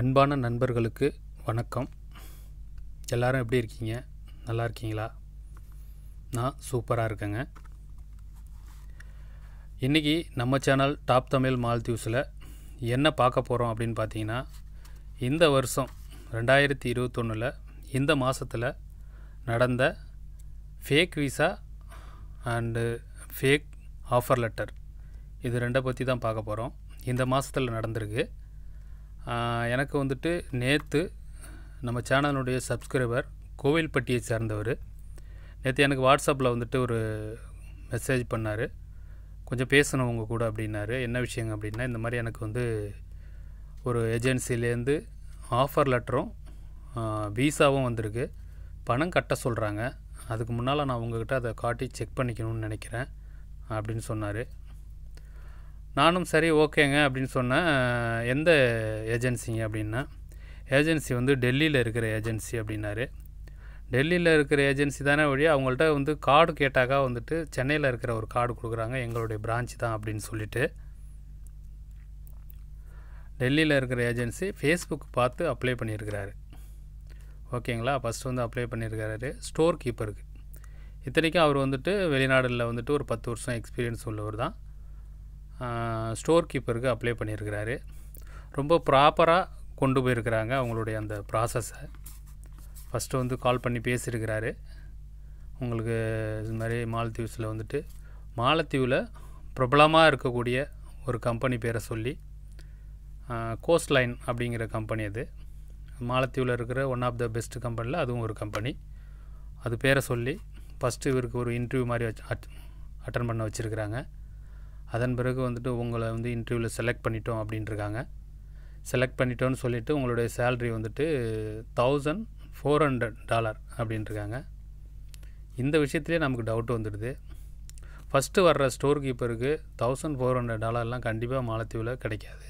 அன்பான நண்பர்களுக்கு வணக்கம் எல்லாரும் எப்படி இருக்கீங்க நல்லா இருக்கீங்களா நான் சூப்பராக இருக்கேங்க இன்றைக்கி நம்ம சேனல் டாப் தமிழ் மால்தீவ்ஸில் என்ன பார்க்க போகிறோம் அப்படின்னு பார்த்தீங்கன்னா இந்த வருஷம் ரெண்டாயிரத்தி இருபத்தொன்னில் இந்த மாதத்தில் நடந்த fake visa and fake offer letter இது ரெண்டை பற்றி தான் பார்க்க போகிறோம் இந்த மாதத்தில் நடந்திருக்கு எனக்கு வந்துட்டு நேற்று நம்ம சேனலுடைய சப்ஸ்கிரைபர் கோவில்பட்டியை சேர்ந்தவர் நேற்று எனக்கு வாட்ஸ்அப்பில் வந்துட்டு ஒரு மெசேஜ் பண்ணார் கொஞ்சம் பேசணும் உங்கள் கூட அப்படின்னாரு என்ன விஷயங்க அப்படின்னா இந்த மாதிரி எனக்கு வந்து ஒரு ஏஜென்சிலேருந்து ஆஃபர் லெட்டரும் வீசாவும் வந்திருக்கு பணம் கட்ட சொல்கிறாங்க அதுக்கு முன்னால் நான் உங்கள்கிட்ட அதை காட்டி செக் பண்ணிக்கணும்னு நினைக்கிறேன் அப்படின்னு சொன்னார் நானும் சரி ஓகேங்க அப்படின்னு சொன்னேன் எந்த ஏஜென்சிங்க அப்படின்னா ஏஜென்சி வந்து டெல்லியில் இருக்கிற ஏஜென்சி அப்படின்னாரு டெல்லியில் இருக்கிற ஏஜென்சி தானே வழி அவங்கள்ட்ட வந்து கார்டு கேட்டாக்கா வந்துட்டு சென்னையில் இருக்கிற ஒரு கார்டு கொடுக்குறாங்க எங்களுடைய பிரான்ச் தான் அப்படின்னு சொல்லிட்டு டெல்லியில் இருக்கிற ஏஜென்சி ஃபேஸ்புக் பார்த்து அப்ளை பண்ணியிருக்கிறாரு ஓகேங்களா ஃபஸ்ட்டு வந்து அப்ளை பண்ணியிருக்கிறாரு ஸ்டோர் கீப்பருக்கு இத்தனைக்கும் அவர் வந்துட்டு வெளிநாடுகளில் வந்துட்டு ஒரு பத்து வருஷம் எக்ஸ்பீரியன்ஸ் உள்ளவர் தான் ஸ்டோர் கீப்பருக்கு அப்ளை பண்ணியிருக்கிறாரு ரொம்ப ப்ராப்பராக கொண்டு போயிருக்கிறாங்க அவங்களுடைய அந்த ப்ராசஸை ஃபஸ்ட்டு வந்து கால் பண்ணி பேசியிருக்கிறாரு உங்களுக்கு இது மாதிரி மாலத்தீவ்ஸில் வந்துட்டு மாலத்தீவில் பிரபலமாக இருக்கக்கூடிய ஒரு கம்பெனி பேரை சொல்லி கோஸ்ட் லைன் அப்படிங்கிற கம்பெனி அது மாலத்தீவில் இருக்கிற ஒன் ஆஃப் த பெஸ்ட் கம்பெனியில் அதுவும் ஒரு கம்பெனி அது பேரை சொல்லி ஃபஸ்ட்டு இவருக்கு ஒரு இன்டர்வியூ மாதிரி வச்சு அட்டன் பண்ண வச்சுருக்கிறாங்க அதன் பிறகு வந்துட்டு உங்களை வந்து இன்டர்வியூவில் செலக்ட் பண்ணிட்டோம் அப்படின்ட்டுருக்காங்க செலக்ட் பண்ணிட்டோன்னு சொல்லிவிட்டு உங்களுடைய சேல்ரி வந்துட்டு தௌசண்ட் ஃபோர் ஹண்ட்ரட் டாலர் அப்படின்ட்டுருக்காங்க இந்த விஷயத்துலேயே நமக்கு டவுட் வந்துடுது ஃபஸ்ட்டு வர்ற ஸ்டோர் கீப்பருக்கு தௌசண்ட் ஃபோர் ஹண்ட்ரட் டாலர்லாம் கண்டிப்பாக மாலத்தீவில் கிடைக்காது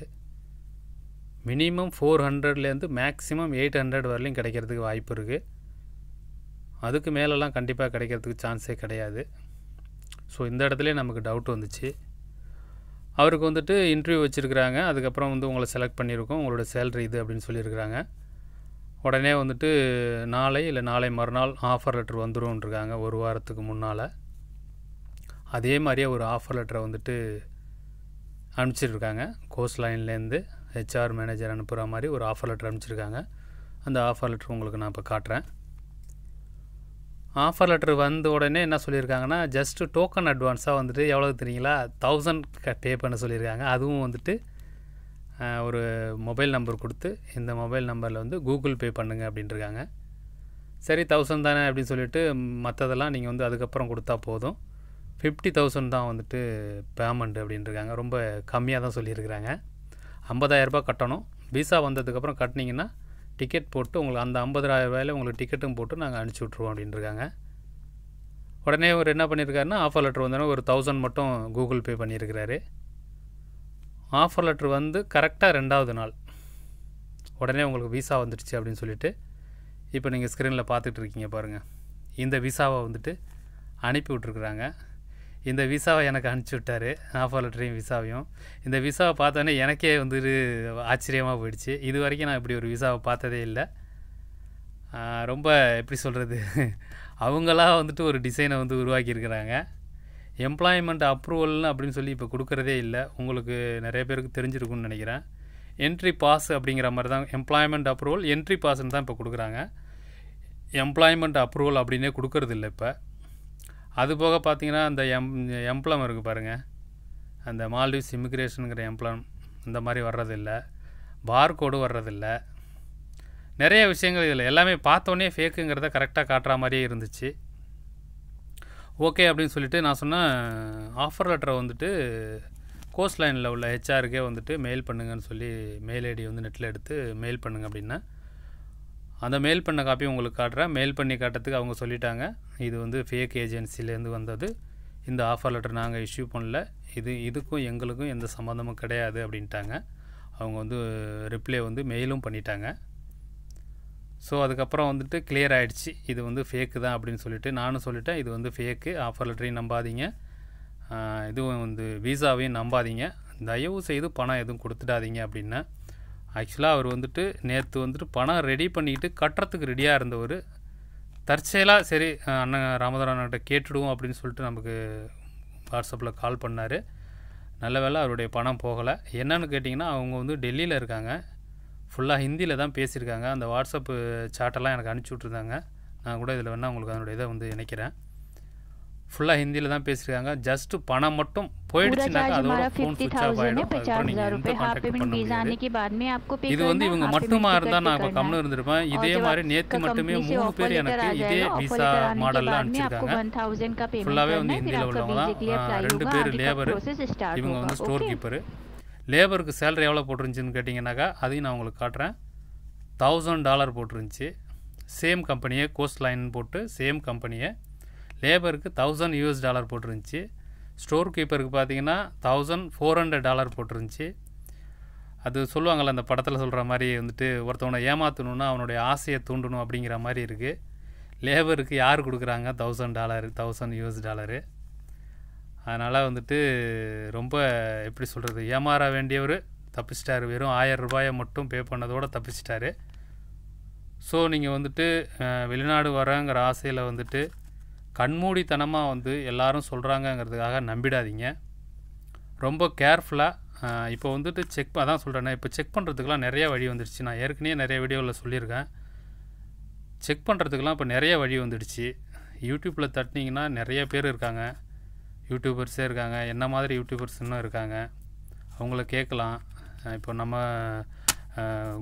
மினிமம் ஃபோர் ஹண்ட்ரட்லேருந்து மேக்ஸிமம் எயிட் ஹண்ட்ரட் வரலையும் கிடைக்கிறதுக்கு வாய்ப்பு இருக்குது அதுக்கு மேலெல்லாம் கண்டிப்பாக கிடைக்கிறதுக்கு சான்ஸே கிடையாது ஸோ இந்த இடத்துல நமக்கு டவுட் வந்துச்சு அவருக்கு வந்துட்டு இன்டர்வியூ வச்சுருக்கிறாங்க அதுக்கப்புறம் வந்து உங்களை செலக்ட் பண்ணியிருக்கோம் உங்களோட சேலரி இது அப்படின்னு சொல்லியிருக்கிறாங்க உடனே வந்துட்டு நாளை இல்லை நாளை மறுநாள் ஆஃபர் லெட்டர் வந்துரும்ன்றிருக்காங்க ஒரு வாரத்துக்கு முன்னால் அதே மாதிரியே ஒரு ஆஃபர் லெட்டரை வந்துட்டு அனுப்பிச்சிருக்காங்க கோர்ஸ் லைன்லேருந்து ஹெச்ஆர் மேனேஜர் அனுப்புகிற மாதிரி ஒரு ஆஃபர் லெட்டர் அனுப்பிச்சிருக்காங்க அந்த ஆஃபர் லெட்டர் உங்களுக்கு நான் இப்போ காட்டுறேன் ஆஃபர் லெட்டர் வந்த உடனே என்ன சொல்லியிருக்காங்கன்னா ஜஸ்ட்டு டோக்கன் அட்வான்ஸாக வந்துட்டு எவ்வளோ தெரியுங்களா தௌசண்ட் பே பண்ண சொல்லியிருக்காங்க அதுவும் வந்துட்டு ஒரு மொபைல் நம்பர் கொடுத்து இந்த மொபைல் நம்பரில் வந்து கூகுள் பே பண்ணுங்கள் அப்படின்ட்டுருக்காங்க சரி தௌசண்ட் தானே அப்படின்னு சொல்லிவிட்டு மற்றதெல்லாம் நீங்கள் வந்து அதுக்கப்புறம் கொடுத்தா போதும் ஃபிஃப்டி தௌசண்ட் தான் வந்துட்டு பேமெண்ட் அப்படின்ட்டுருக்காங்க ரொம்ப கம்மியாக தான் சொல்லியிருக்கிறாங்க ஐம்பதாயிரரூபா கட்டணும் விசா வந்ததுக்கப்புறம் கட்டினீங்கன்னா டிக்கெட் போட்டு உங்களுக்கு அந்த ஐம்பதாயிரம் ரூபாயில் உங்களுக்கு டிக்கெட்டும் போட்டு நாங்கள் அனுப்பிச்சி விட்ருவோம் அப்படின்ட்டுருக்காங்க உடனே அவர் என்ன பண்ணியிருக்காருன்னா ஆஃபர் லெட்ரு வந்தோடனே ஒரு தௌசண்ட் மட்டும் கூகுள் பே பண்ணியிருக்கிறாரு ஆஃபர் லெட்ரு வந்து கரெக்டாக ரெண்டாவது நாள் உடனே உங்களுக்கு விசா வந்துடுச்சு அப்படின்னு சொல்லிட்டு இப்போ நீங்கள் ஸ்க்ரீனில் பார்த்துட்டு இருக்கீங்க பாருங்கள் இந்த விசாவை வந்துட்டு அனுப்பி விட்ருக்குறாங்க இந்த விசாவை எனக்கு அனுப்பிச்சி விட்டார் ஆஃபர் லெட்டரையும் விசாவையும் இந்த விசாவை பார்த்தோன்னே எனக்கே வந்து ஆச்சரியமாக போயிடுச்சு இது வரைக்கும் நான் இப்படி ஒரு விசாவை பார்த்ததே இல்லை ரொம்ப எப்படி சொல்கிறது அவங்களாக வந்துட்டு ஒரு டிசைனை வந்து உருவாக்கியிருக்கிறாங்க எம்ப்ளாய்மெண்ட் அப்ரூவல்னு அப்படின்னு சொல்லி இப்போ கொடுக்குறதே இல்லை உங்களுக்கு நிறைய பேருக்கு தெரிஞ்சிருக்குன்னு நினைக்கிறேன் என்ட்ரி பாஸ் அப்படிங்கிற மாதிரி தான் எம்ப்ளாய்மெண்ட் அப்ரூவல் என்ட்ரி பாஸ்ன்னு தான் இப்போ கொடுக்குறாங்க எம்ப்ளாய்மெண்ட் அப்ரூவல் அப்படின்னே கொடுக்கறதில்ல இப்போ அது போக பார்த்தீங்கன்னா அந்த எம் எம்ப்ளம் இருக்குது பாருங்கள் அந்த மால்டிவ்ஸ் இமிக்ரேஷனுங்கிற எம்ப்ளம் இந்த மாதிரி வர்றதில்ல பார்கோடு வர்றதில்ல நிறைய விஷயங்கள் இதில் எல்லாமே பார்த்தோன்னே ஃபேக்குங்கிறத கரெக்டாக காட்டுற மாதிரியே இருந்துச்சு ஓகே அப்படின்னு சொல்லிட்டு நான் சொன்னேன் ஆஃபர் லெட்டரை வந்துட்டு கோஸ்ட் லைனில் உள்ள ஹெச்ஆருக்கே வந்துட்டு மெயில் பண்ணுங்கன்னு சொல்லி மெயில் ஐடி வந்து நெட்டில் எடுத்து மெயில் பண்ணுங்க அப்படின்னா அந்த மெயில் பண்ண காப்பி உங்களுக்கு காட்டுறேன் மெயில் பண்ணி காட்டுறதுக்கு அவங்க சொல்லிட்டாங்க இது வந்து ஃபேக் ஏஜென்சிலேருந்து வந்தது இந்த ஆஃபர் லெட்டர் நாங்கள் இஷ்யூ பண்ணல இது இதுக்கும் எங்களுக்கும் எந்த சம்மந்தமும் கிடையாது அப்படின்ட்டாங்க அவங்க வந்து ரிப்ளை வந்து மெயிலும் பண்ணிட்டாங்க ஸோ அதுக்கப்புறம் வந்துட்டு கிளியர் ஆகிடுச்சு இது வந்து ஃபேக்கு தான் அப்படின்னு சொல்லிட்டு நானும் சொல்லிட்டேன் இது வந்து ஃபேக்கு ஆஃபர் லெட்டரையும் நம்பாதீங்க இதுவும் வந்து வீசாவையும் நம்பாதீங்க தயவு செய்து பணம் எதுவும் கொடுத்துடாதீங்க அப்படின்னா ஆக்சுவலாக அவர் வந்துட்டு நேற்று வந்துட்டு பணம் ரெடி பண்ணிக்கிட்டு கட்டுறதுக்கு ரெடியாக இருந்தவர் தற்செயலாக சரி அண்ணன் ராமதாஸ் அண்ணன்கிட்ட கேட்டுடுவோம் அப்படின்னு சொல்லிட்டு நமக்கு வாட்ஸ்அப்பில் கால் பண்ணார் நல்ல வேலை அவருடைய பணம் போகலை என்னன்னு கேட்டிங்கன்னா அவங்க வந்து டெல்லியில் இருக்காங்க ஃபுல்லாக ஹிந்தியில் தான் பேசியிருக்காங்க அந்த வாட்ஸ்அப்பு சாட்டெல்லாம் எனக்கு அனுப்பிச்சி விட்ருந்தாங்க நான் கூட இதில் வேணால் உங்களுக்கு அதனுடைய இதை வந்து இணைக்கிறேன் ஃபுல்லாக ஹிந்தியில் தான் பேசியிருக்காங்க ஜஸ்ட் பணம் மட்டும் போயிடுச்சுனாக்கா அதோட ஃபோன் சுவிட்ச் இது வந்து இவங்க மட்டுமா இருந்தால் நான் இப்போ இருந்திருப்பேன் இதே மாதிரி நேற்று மட்டுமே மூணு பேர் எனக்கு இதே விசா மாடலில் அனுப்பிச்சிருக்காங்க ஃபுல்லாகவே வந்து ஹிந்தியில் உள்ளவங்க ரெண்டு பேர் லேபர் இவங்க வந்து ஸ்டோர் கீப்பரு லேபருக்கு சேலரி எவ்வளோ போட்டிருந்துச்சின்னு கேட்டிங்கனாக்கா அதையும் நான் உங்களுக்கு காட்டுறேன் தௌசண்ட் டாலர் போட்டிருந்துச்சி சேம் கம்பெனியை கோஸ்ட் லைன் போட்டு சேம் கம்பெனியை பேப்பருக்கு தௌசண்ட் யூஎஸ் டாலர் போட்டிருந்துச்சி ஸ்டோர் கீப்பருக்கு பார்த்தீங்கன்னா தௌசண்ட் ஃபோர் ஹண்ட்ரட் டாலர் போட்டிருந்துச்சு அது சொல்லுவாங்கள்ல அந்த படத்தில் சொல்கிற மாதிரி வந்துட்டு ஒருத்தவனை ஏமாற்றணுன்னா அவனுடைய ஆசையை தூண்டணும் அப்படிங்கிற மாதிரி இருக்குது லேபருக்கு யார் கொடுக்குறாங்க thousand dollar thousand US dollar அதனால் வந்துட்டு ரொம்ப எப்படி சொல்கிறது ஏமாற வேண்டியவர் தப்பிச்சிட்டார் வெறும் ஆயிரம் ரூபாயை மட்டும் பே பண்ணதோடு தப்பிச்சிட்டாரு ஸோ நீங்கள் வந்துட்டு வெளிநாடு வரங்கிற ஆசையில் வந்துட்டு கண்மூடித்தனமாக வந்து எல்லாரும் சொல்கிறாங்கங்கிறதுக்காக நம்பிடாதீங்க ரொம்ப கேர்ஃபுல்லாக இப்போ வந்துட்டு செக் அதான் சொல்கிறேன்னா இப்போ செக் பண்ணுறதுக்கெலாம் நிறைய வழி வந்துடுச்சு நான் ஏற்கனவே நிறைய வீடியோவில் சொல்லியிருக்கேன் செக் பண்ணுறதுக்கெலாம் இப்போ நிறைய வழி வந்துடுச்சு யூடியூப்பில் தட்டினீங்கன்னா நிறைய பேர் இருக்காங்க யூடியூபர்ஸே இருக்காங்க என்ன மாதிரி யூடியூபர்ஸ் இன்னும் இருக்காங்க அவங்கள கேட்கலாம் இப்போ நம்ம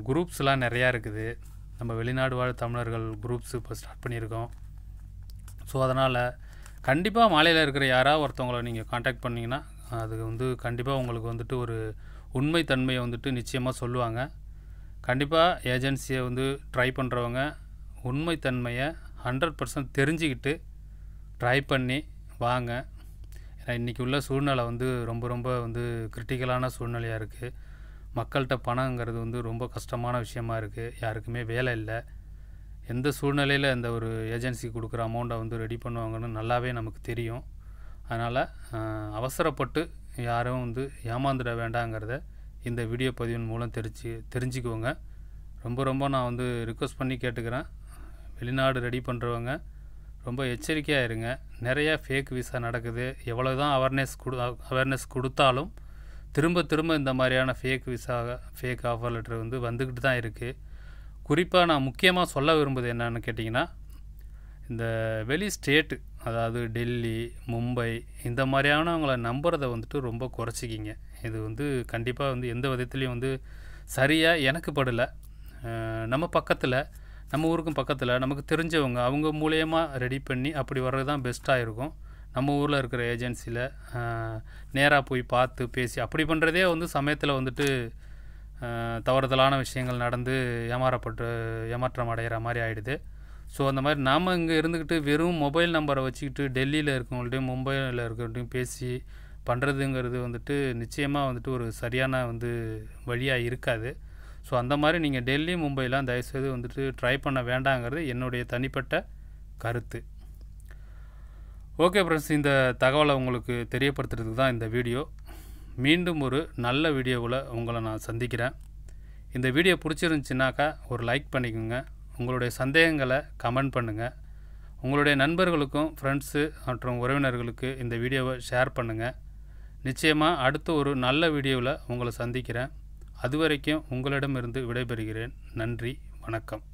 குரூப்ஸ்லாம் நிறையா இருக்குது நம்ம வெளிநாடு வாழ் தமிழர்கள் குரூப்ஸ் இப்போ ஸ்டார்ட் பண்ணியிருக்கோம் ஸோ அதனால் கண்டிப்பாக மாலையில் இருக்கிற யாராக ஒருத்தவங்களை நீங்கள் காண்டாக்ட் பண்ணிங்கன்னா அது வந்து கண்டிப்பாக உங்களுக்கு வந்துட்டு ஒரு உண்மை தன்மையை வந்துட்டு நிச்சயமாக சொல்லுவாங்க கண்டிப்பாக ஏஜென்சியை வந்து ட்ரை பண்ணுறவங்க உண்மைத்தன்மையை ஹண்ட்ரட் பர்சன்ட் தெரிஞ்சுக்கிட்டு ட்ரை பண்ணி வாங்க ஏன்னா இன்றைக்கி உள்ள சூழ்நிலை வந்து ரொம்ப ரொம்ப வந்து கிரிட்டிக்கலான சூழ்நிலையாக இருக்குது மக்கள்கிட்ட பணங்கிறது வந்து ரொம்ப கஷ்டமான விஷயமா இருக்குது யாருக்குமே வேலை இல்லை எந்த சூழ்நிலையில் இந்த ஒரு ஏஜென்சி கொடுக்குற அமௌண்ட்டை வந்து ரெடி பண்ணுவாங்கன்னு நல்லாவே நமக்கு தெரியும் அதனால் அவசரப்பட்டு யாரும் வந்து ஏமாந்துட வேண்டாங்கிறத இந்த வீடியோ பதிவின் மூலம் தெரிஞ்சு தெரிஞ்சுக்குவோங்க ரொம்ப ரொம்ப நான் வந்து ரிக்வஸ்ட் பண்ணி கேட்டுக்கிறேன் வெளிநாடு ரெடி பண்ணுறவங்க ரொம்ப எச்சரிக்கையாக இருங்க நிறையா ஃபேக் விசா நடக்குது எவ்வளோ தான் அவேர்னஸ் கொடு அவேர்னஸ் கொடுத்தாலும் திரும்ப திரும்ப இந்த மாதிரியான fake visa fake offer letter வந்து வந்துக்கிட்டு தான் இருக்குது குறிப்பாக நான் முக்கியமாக சொல்ல விரும்புது என்னென்னு கேட்டிங்கன்னா இந்த வெளி ஸ்டேட்டு அதாவது டெல்லி மும்பை இந்த மாதிரியானவங்களை நம்புறதை வந்துட்டு ரொம்ப குறைச்சிக்கிங்க இது வந்து கண்டிப்பாக வந்து எந்த விதத்துலேயும் வந்து சரியாக எனக்கு படலை நம்ம பக்கத்தில் நம்ம ஊருக்கும் பக்கத்தில் நமக்கு தெரிஞ்சவங்க அவங்க மூலயமா ரெடி பண்ணி அப்படி வர்றது தான் பெஸ்ட்டாக இருக்கும் நம்ம ஊரில் இருக்கிற ஏஜென்சியில் நேராக போய் பார்த்து பேசி அப்படி பண்ணுறதே வந்து சமயத்தில் வந்துட்டு தவறுதலான விஷயங்கள் நடந்து ஏமாறப்பட்டு ஏமாற்றம் அடைகிற மாதிரி ஆகிடுது ஸோ அந்த மாதிரி நாம் இங்கே இருந்துக்கிட்டு வெறும் மொபைல் நம்பரை வச்சுக்கிட்டு டெல்லியில் இருக்கவங்கள்ட்டையும் மும்பையில் இருக்கவங்கள்ட்டையும் பேசி பண்ணுறதுங்கிறது வந்துட்டு நிச்சயமாக வந்துட்டு ஒரு சரியான வந்து வழியாக இருக்காது ஸோ அந்த மாதிரி நீங்கள் டெல்லி மும்பைலாம் தயவுசெய்து வந்துட்டு ட்ரை பண்ண வேண்டாங்கிறது என்னுடைய தனிப்பட்ட கருத்து ஓகே ஃப்ரெண்ட்ஸ் இந்த தகவலை உங்களுக்கு தெரியப்படுத்துறதுக்கு தான் இந்த வீடியோ மீண்டும் ஒரு நல்ல வீடியோவில் உங்களை நான் சந்திக்கிறேன் இந்த வீடியோ பிடிச்சிருந்துச்சின்னாக்கா ஒரு லைக் பண்ணிக்கோங்க உங்களுடைய சந்தேகங்களை கமெண்ட் பண்ணுங்கள் உங்களுடைய நண்பர்களுக்கும் ஃப்ரெண்ட்ஸு மற்றும் உறவினர்களுக்கு இந்த வீடியோவை ஷேர் பண்ணுங்கள் நிச்சயமாக அடுத்த ஒரு நல்ல வீடியோவில் உங்களை சந்திக்கிறேன் அதுவரைக்கும் உங்களிடமிருந்து விடைபெறுகிறேன் நன்றி வணக்கம்